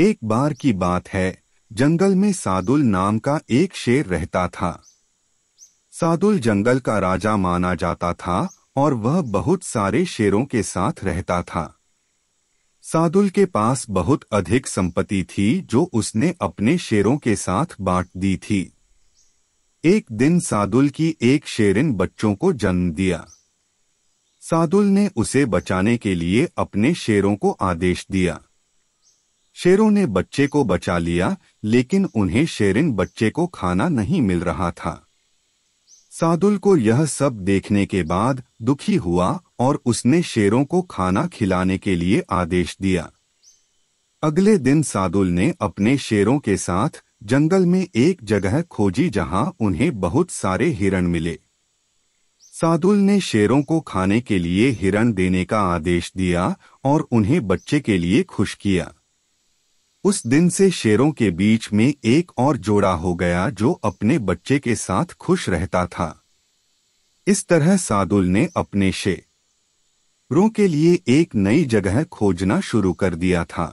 एक बार की बात है जंगल में सादुल नाम का एक शेर रहता था सादुल जंगल का राजा माना जाता था और वह बहुत सारे शेरों के साथ रहता था सादुल के पास बहुत अधिक संपत्ति थी जो उसने अपने शेरों के साथ बांट दी थी एक दिन सादुल की एक शेरिन बच्चों को जन्म दिया सादुल ने उसे बचाने के लिए अपने शेरों को आदेश दिया शेरों ने बच्चे को बचा लिया लेकिन उन्हें शेरिन बच्चे को खाना नहीं मिल रहा था सादुल को यह सब देखने के बाद दुखी हुआ और उसने शेरों को खाना खिलाने के लिए आदेश दिया अगले दिन सादुल ने अपने शेरों के साथ जंगल में एक जगह खोजी जहां उन्हें बहुत सारे हिरण मिले सादुल ने शेरों को खाने के लिए हिरण देने का आदेश दिया और उन्हें बच्चे के लिए खुश किया उस दिन से शेरों के बीच में एक और जोड़ा हो गया जो अपने बच्चे के साथ खुश रहता था इस तरह सादुल ने अपने शेरों के लिए एक नई जगह खोजना शुरू कर दिया था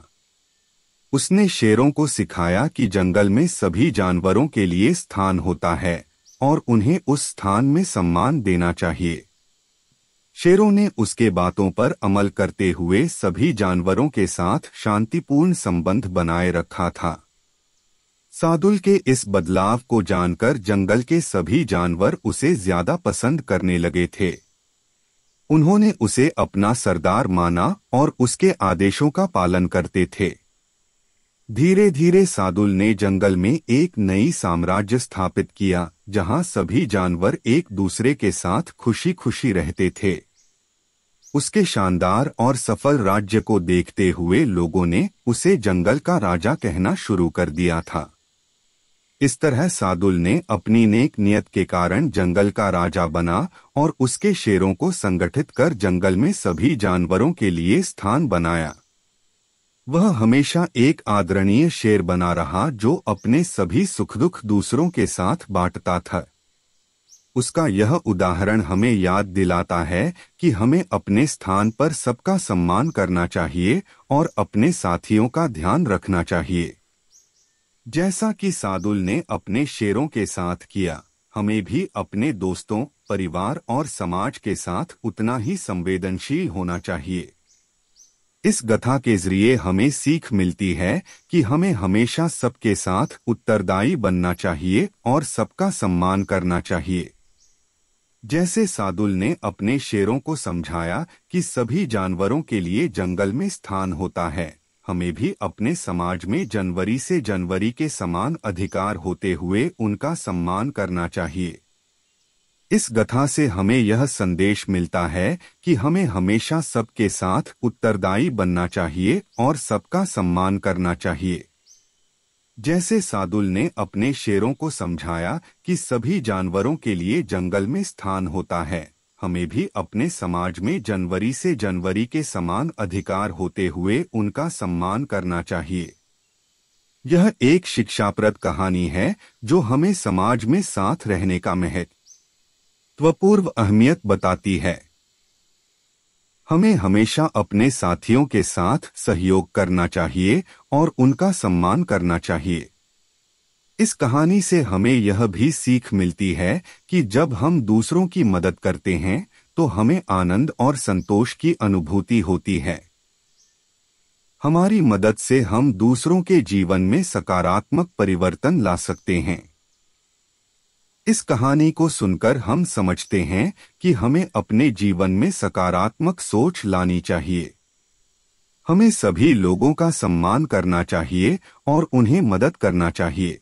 उसने शेरों को सिखाया कि जंगल में सभी जानवरों के लिए स्थान होता है और उन्हें उस स्थान में सम्मान देना चाहिए शेरों ने उसके बातों पर अमल करते हुए सभी जानवरों के साथ शांतिपूर्ण संबंध बनाए रखा था सादुल के इस बदलाव को जानकर जंगल के सभी जानवर उसे ज्यादा पसंद करने लगे थे उन्होंने उसे अपना सरदार माना और उसके आदेशों का पालन करते थे धीरे धीरे सादुल ने जंगल में एक नई साम्राज्य स्थापित किया जहां सभी जानवर एक दूसरे के साथ खुशी खुशी रहते थे उसके शानदार और सफल राज्य को देखते हुए लोगों ने उसे जंगल का राजा कहना शुरू कर दिया था इस तरह सादुल ने अपनी नेक नियत के कारण जंगल का राजा बना और उसके शेरों को संगठित कर जंगल में सभी जानवरों के लिए स्थान बनाया वह हमेशा एक आदरणीय शेर बना रहा जो अपने सभी सुख दुख दूसरों के साथ बांटता था उसका यह उदाहरण हमें याद दिलाता है कि हमें अपने स्थान पर सबका सम्मान करना चाहिए और अपने साथियों का ध्यान रखना चाहिए जैसा कि सादुल ने अपने शेरों के साथ किया हमें भी अपने दोस्तों परिवार और समाज के साथ उतना ही संवेदनशील होना चाहिए इस गथा के जरिए हमें सीख मिलती है कि हमें हमेशा सबके साथ उत्तरदायी बनना चाहिए और सबका सम्मान करना चाहिए जैसे सादुल ने अपने शेरों को समझाया कि सभी जानवरों के लिए जंगल में स्थान होता है हमें भी अपने समाज में जनवरी से जनवरी के समान अधिकार होते हुए उनका सम्मान करना चाहिए इस गथा से हमें यह संदेश मिलता है कि हमें हमेशा सबके साथ उत्तरदायी बनना चाहिए और सबका सम्मान करना चाहिए जैसे सादुल ने अपने शेरों को समझाया कि सभी जानवरों के लिए जंगल में स्थान होता है हमें भी अपने समाज में जनवरी से जनवरी के समान अधिकार होते हुए उनका सम्मान करना चाहिए यह एक शिक्षाप्रद कहानी है जो हमें समाज में साथ रहने का महत्व पूर्व अहमियत बताती है हमें हमेशा अपने साथियों के साथ सहयोग करना चाहिए और उनका सम्मान करना चाहिए इस कहानी से हमें यह भी सीख मिलती है कि जब हम दूसरों की मदद करते हैं तो हमें आनंद और संतोष की अनुभूति होती है हमारी मदद से हम दूसरों के जीवन में सकारात्मक परिवर्तन ला सकते हैं इस कहानी को सुनकर हम समझते हैं कि हमें अपने जीवन में सकारात्मक सोच लानी चाहिए हमें सभी लोगों का सम्मान करना चाहिए और उन्हें मदद करना चाहिए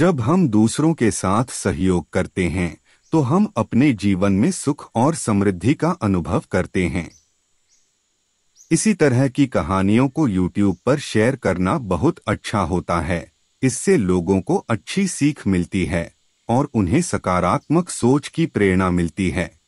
जब हम दूसरों के साथ सहयोग करते हैं तो हम अपने जीवन में सुख और समृद्धि का अनुभव करते हैं इसी तरह की कहानियों को YouTube पर शेयर करना बहुत अच्छा होता है इससे लोगों को अच्छी सीख मिलती है और उन्हें सकारात्मक सोच की प्रेरणा मिलती है